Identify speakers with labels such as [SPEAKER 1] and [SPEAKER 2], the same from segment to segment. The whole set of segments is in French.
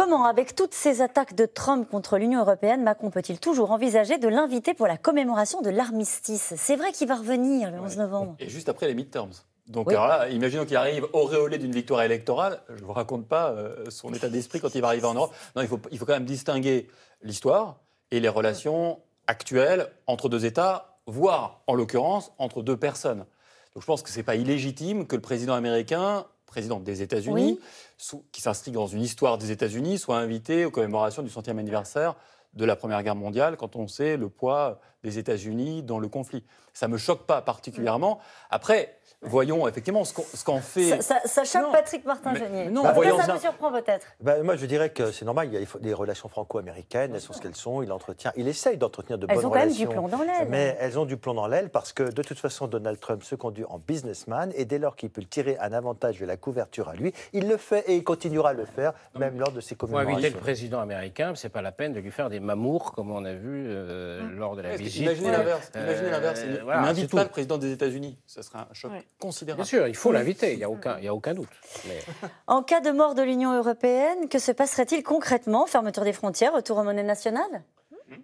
[SPEAKER 1] Comment, avec toutes ces attaques de Trump contre l'Union européenne, Macron peut-il toujours envisager de l'inviter pour la commémoration de l'armistice C'est vrai qu'il va revenir le 11 novembre.
[SPEAKER 2] Et juste après les midterms. Donc imaginons qu'il arrive auréolé d'une victoire électorale. Je ne vous raconte pas euh, son état d'esprit quand il va arriver en Europe. Non, il faut, il faut quand même distinguer l'histoire et les relations actuelles entre deux États, voire en l'occurrence entre deux personnes. Donc je pense que ce n'est pas illégitime que le président américain Président des États-Unis, qui s'inscrit dans une histoire des États-Unis, soit invité aux commémorations du centième anniversaire de la Première Guerre mondiale quand on sait le poids des États-Unis dans le conflit. Ça ne me choque pas particulièrement. Mm. Après, voyons effectivement ce qu'en fait. Ça,
[SPEAKER 1] choque Patrick Martin-Genier. Non, ça. Ça surprend peut-être.
[SPEAKER 2] Bah, moi, je dirais que c'est normal. Il y a des relations
[SPEAKER 3] franco-américaines, elles sont ce qu'elles sont. Il entretient, il essaye d'entretenir de bonnes relations. Elles ont du plomb dans l'aile. Mais elles ont du plomb dans l'aile parce que de toute façon, Donald Trump se conduit en businessman et dès lors qu'il peut tirer un avantage de la couverture à lui, il le fait et il continuera à le faire, même lors de ses Oui, Pour inviter le
[SPEAKER 4] président américain, c'est pas la peine de lui faire des Amour, comme on a vu euh, hum. lors de la visite. Imaginez euh, l'inverse. Euh, imaginez l'inverse. n'invite pas le président des États-Unis. Ce sera un choc considérable. Bien sûr, il faut l'inviter. Il n'y a, aucun, a aucun doute.
[SPEAKER 1] En cas de mort de l'Union européenne, que se passerait-il concrètement Fermeture des frontières, retour aux monnaies nationales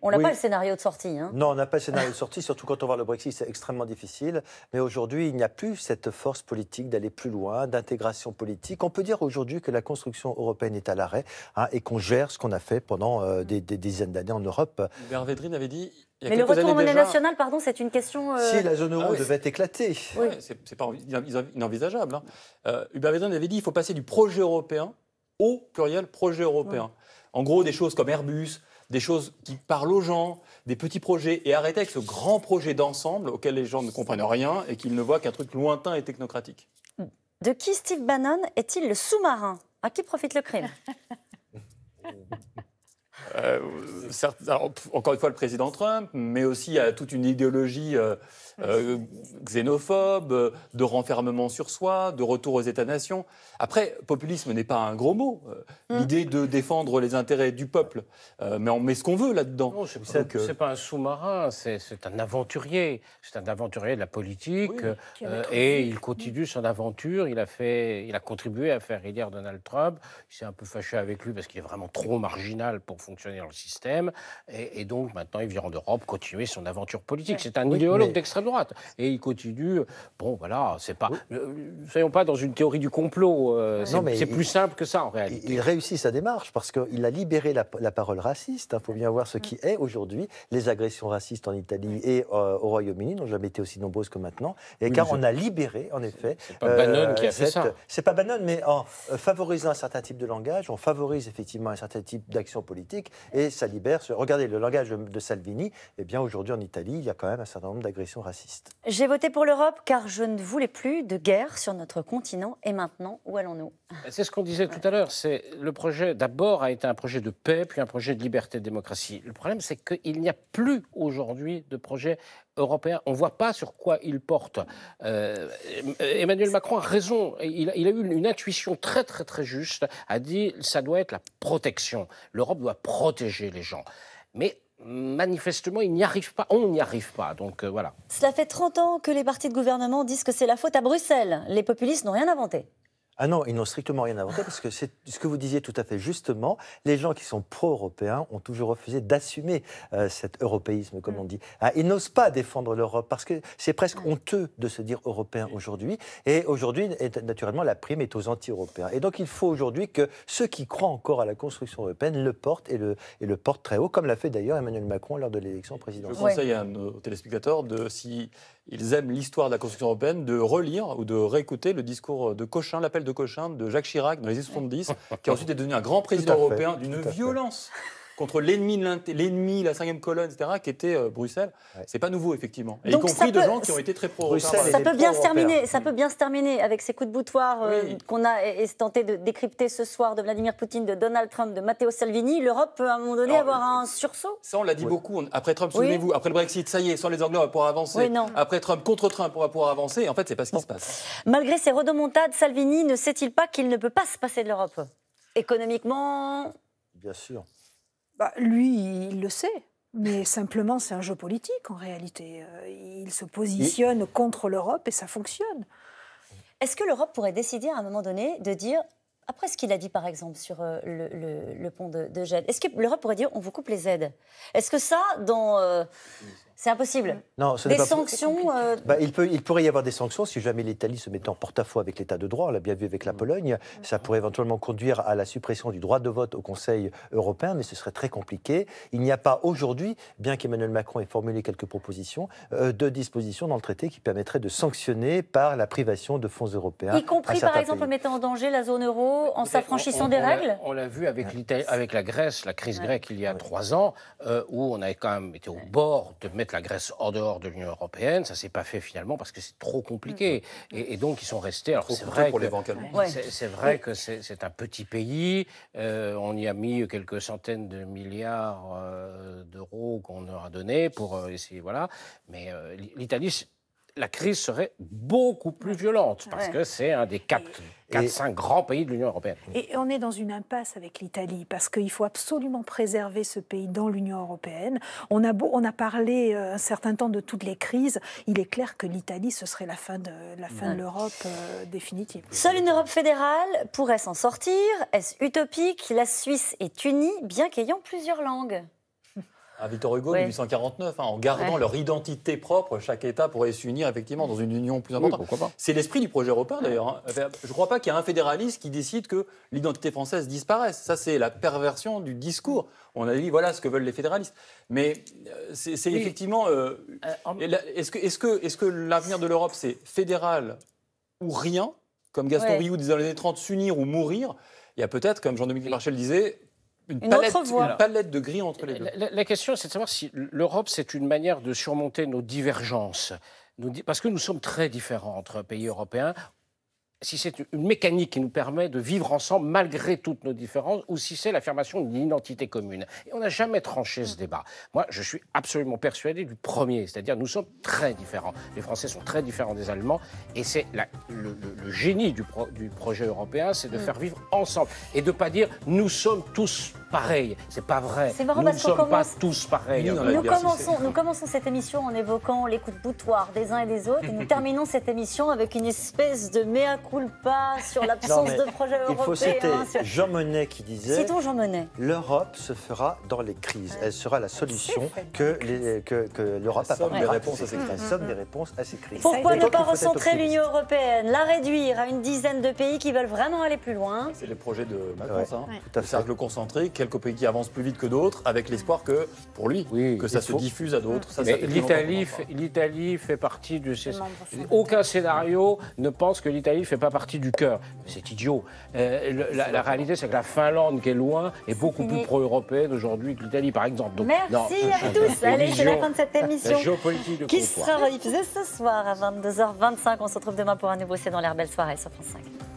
[SPEAKER 1] on n'a pas le scénario de sortie. Hein.
[SPEAKER 3] Non, on n'a pas le scénario de sortie, surtout quand on voit le Brexit, c'est extrêmement difficile. Mais aujourd'hui, il n'y a plus cette force politique d'aller plus loin, d'intégration politique. On peut dire aujourd'hui que la construction européenne est à l'arrêt hein, et qu'on gère ce qu'on a fait pendant euh, des, dizaines d'années en Europe.
[SPEAKER 2] Hubert Védrine avait dit
[SPEAKER 1] mais le retour en monnaie nationale, pardon, c'est une question. Euh, si la zone euro ah devait
[SPEAKER 2] éclater. Oui. c'est pas inenvisageable. Hein. Euh, Hubert Védrine avait dit il faut passer du projet européen au pluriel projet européen. En gros, des choses comme Airbus, des choses qui parlent aux gens, des petits projets, et arrêter avec ce grand projet d'ensemble auquel les gens ne comprennent rien et qu'ils ne voient qu'un truc lointain et technocratique.
[SPEAKER 1] De qui Steve Bannon est-il le sous-marin À qui profite le crime
[SPEAKER 2] Euh, encore une fois, le président Trump, mais aussi à toute une idéologie euh, euh, xénophobe, de renfermement sur soi, de retour aux États-nations. Après, populisme n'est pas un gros mot. Hein l'idée de défendre les intérêts du peuple,
[SPEAKER 4] mais on met ce qu'on veut là-dedans. Non, c'est pas, un sous-marin, c'est un aventurier. C'est un aventurier de la politique et il continue son aventure. Il a, fait, il a contribué à faire élire Donald Trump. Il s'est un peu fâché avec lui parce qu'il est vraiment trop marginal pour fonctionner dans système. Et, donc maintenant, il vient en Europe continuer son aventure politique. C'est un idéologue d'extrême droite. Et il continue. Bon, voilà, c'est pas. Ne euh, soyons pas dans une théorie du complot. Euh, c'est plus simple que ça, en réalité.
[SPEAKER 3] Il, réussit sa démarche parce qu'il a libéré la, parole raciste. Il hein. faut bien voir ce qui est aujourd'hui. Les agressions racistes en Italie et euh, au Royaume-Uni n'ont jamais été aussi nombreuses que maintenant. Et car on a libéré, en effet. C'est pas Bannon qui a fait ça. C'est pas Bannon, mais en favorisant un certain type de langage, on favorise effectivement un certain type d'action politique. Et ça libère. Regardez le langage de Salvini. Eh bien, aujourd'hui en Italie, il y a quand même un certain nombre d'agressions
[SPEAKER 4] racistes.
[SPEAKER 1] J'ai voté pour l'Europe car je ne voulais plus de guerre sur notre continent. Et maintenant, où allons-nous
[SPEAKER 4] ben, C'est ce qu'on disait tout à l'heure. C'est le projet d'abord a été un projet de paix, puis un projet de liberté, de démocratie. Le problème, c'est qu'il n'y a plus aujourd'hui de projet européen. On ne voit pas sur quoi il porte. Euh, Emmanuel Macron a raison. Il, a eu une intuition très, très, très juste. A dit ça doit être la protection. L'Europe doit protéger les gens. Mais manifestement, il n'y arrive pas. On n'y arrive pas. Donc euh, voilà.
[SPEAKER 1] Cela fait 30 ans que les partis de gouvernement disent que c'est la faute à Bruxelles. Les populistes n'ont rien inventé.
[SPEAKER 3] Ah non, ils n'ont strictement rien inventé parce que c'est ce que vous disiez tout à fait justement. Les gens qui sont pro-européens ont toujours refusé d'assumer euh, cet européisme, comme mm. on dit. Ah, ils n'osent pas défendre l'Europe parce que c'est presque mm. honteux de se dire européen aujourd'hui. Et aujourd'hui, naturellement, la prime est aux anti-européens. Et donc, il faut aujourd'hui que ceux qui croient encore à la construction européenne le portent et le,
[SPEAKER 2] et le portent très haut, comme l'a fait d'ailleurs Emmanuel Macron lors de l'élection présidentielle. Je conseille à nos téléspectateurs de si ils aiment l'histoire de la construction européenne, de relire ou de réécouter le discours de Cochin, l'appel de Cochin de Jacques Chirac dans les années 70, qui ensuite est devenu un grand président européen d'une violence contre l'ennemi, l'ennemi, la cinquième colonne, etc., qui était euh, Bruxelles, Bruxelles. C'est pas nouveau, effectivement. y compris de gens qui ont été très pro russes Ça, peut bien se terminer,
[SPEAKER 1] ça peut bien se terminer avec ces coups de boutoir euh, qu'on a tenté de décrypter ce soir de Vladimir Poutine, de Donald Trump, de Matteo Salvini. L'Europe peut à un moment donné avoir euh, un sursaut. Ça, on l'a dit
[SPEAKER 2] beaucoup. Après Trump, souvenez-vous, après le Brexit, ça y est, sans les Anglais, on va pouvoir avancer. Après Trump, contre Trump, on va pouvoir avancer. en fait, c'est pas ce qui se passe.
[SPEAKER 1] Malgré ces redemontades, Salvini ne sait-il pas qu'il ne peut pas se passer de l'Europe Économiquement Bien sûr. Bah, lui, il le sait. Mais simplement, c'est un jeu politique en réalité. Euh, il se positionne contre l'Europe et ça fonctionne. Est-ce que l'Europe pourrait décider à un moment donné de dire, après ce qu'il a dit par exemple sur euh, le, pont de, de Gênes, est-ce que l'Europe pourrait dire on vous coupe les aides Est-ce que ça, dans... Euh, c'est impossible. Non, ce des pas sanctions. Euh,
[SPEAKER 3] bah, il, peut, il pourrait y avoir des sanctions si jamais l'Italie se mettait en porte-à-faux avec l'État de droit. On l'a bien vu avec la Pologne. Ça pourrait éventuellement conduire à la suppression du droit de vote au Conseil européen, mais ce serait très compliqué. Il n'y a pas aujourd'hui, bien qu'Emmanuel Macron ait formulé quelques propositions, euh, de dispositions dans le traité qui permettraient de sanctionner par la privation de fonds européens. Y compris, par exemple,
[SPEAKER 1] mettre en mettant en danger la zone euro, en s'affranchissant des règles
[SPEAKER 4] On l'a vu avec, avec la Grèce, la crise grecque il y a trois ans, euh, où on avait quand même été au bord de mettre la Grèce en dehors de l'Union européenne. Ça s'est pas fait finalement parce que c'est trop compliqué. Mm, mm. Et, donc ils sont restés. Alors c'est vrai, pour que, c'est vrai que c'est un petit pays. Euh, on y a mis quelques centaines de milliards euh, d'euros qu'on leur a donné pour euh, essayer, voilà. Mais l'Italie la crise serait beaucoup plus violente, parce que c'est un des 4-5 grands pays de l'Union européenne.
[SPEAKER 3] Et on est dans une impasse avec l'Italie, parce qu'il faut absolument préserver ce pays dans l'Union européenne. On a, parlé euh, un certain temps de toutes les crises, il est clair que l'Italie, ce serait la fin de la fin de l'Europe euh, définitive.
[SPEAKER 1] Seule une Europe fédérale pourrait s'en sortir. Est-ce utopique La Suisse est unie, bien qu'ayant plusieurs langues
[SPEAKER 2] à Victor Hugo, 1849, hein, en gardant leur identité propre, chaque État pourrait s'unir effectivement dans une union plus importante. c'est l'esprit du projet européen d'ailleurs. Hein. Je ne crois pas qu'il y ait un fédéraliste qui décide que l'identité française disparaisse. Ça, c'est la perversion du discours. On a dit voilà ce que veulent les fédéralistes. Mais euh, c'est effectivement. Euh, euh, est-ce que, est que l'avenir de l'Europe, c'est fédéral ou rien, comme Gaston disait dans les
[SPEAKER 4] années 30, s'unir ou mourir il y a peut-être, comme Jean-Dominique oui. Marchel disait, une, palette, de gris entre les La, question, c'est de savoir si l'Europe, c'est une manière de surmonter nos divergences. parce que nous sommes très différents entre pays européens si c'est une mécanique qui nous permet de vivre ensemble malgré toutes nos différences, ou si c'est l'affirmation d'une identité commune. Et on n'a jamais tranché ce débat. Moi, je suis absolument persuadé du premier, c'est-à-dire nous sommes très différents. Les Français sont très différents des Allemands, et c'est le, génie du, projet européen, c'est de mm. faire vivre ensemble, et de ne pas dire nous sommes tous Pareil, C'est pas vrai. C'est marrant nous parce ne commence... pas tous pareils. Hein. Nous, commençons, nous,
[SPEAKER 1] commençons, cette émission en évoquant les coups de boutoir des uns et des autres. Et nous terminons cette émission avec une espèce de mea culpa sur l'absence de projet européen. Il faut citer
[SPEAKER 3] Jean Monnet qui disait L'Europe se fera dans les crises. Elle sera la solution que, l'Europe que, somme des réponses à ces crises. Pourquoi ne pas recentrer l'Union
[SPEAKER 1] européenne, la réduire à une dizaine de pays qui veulent vraiment aller plus loin C'est
[SPEAKER 2] les projets de Macron, hein. Tout Le cercle concentrique quelques pays qui avancent plus vite que d'autres, avec l'espoir que, pour lui, que ça se diffuse à d'autres. l'Italie,
[SPEAKER 4] l'Italie fait partie du. Aucun scénario ne pense que l'Italie ne fait pas partie du cœur. C'est idiot. Euh, la, réalité, c'est que la Finlande, qui est loin, est beaucoup plus pro-européenne aujourd'hui que l'Italie, par exemple. Donc, Merci à tous. Allez, c'est la fin de cette émission. qui sera
[SPEAKER 1] ce soir à 22h25. On se retrouve demain pour un nouveau C'est dans l'air. Belle soirée sur France 5.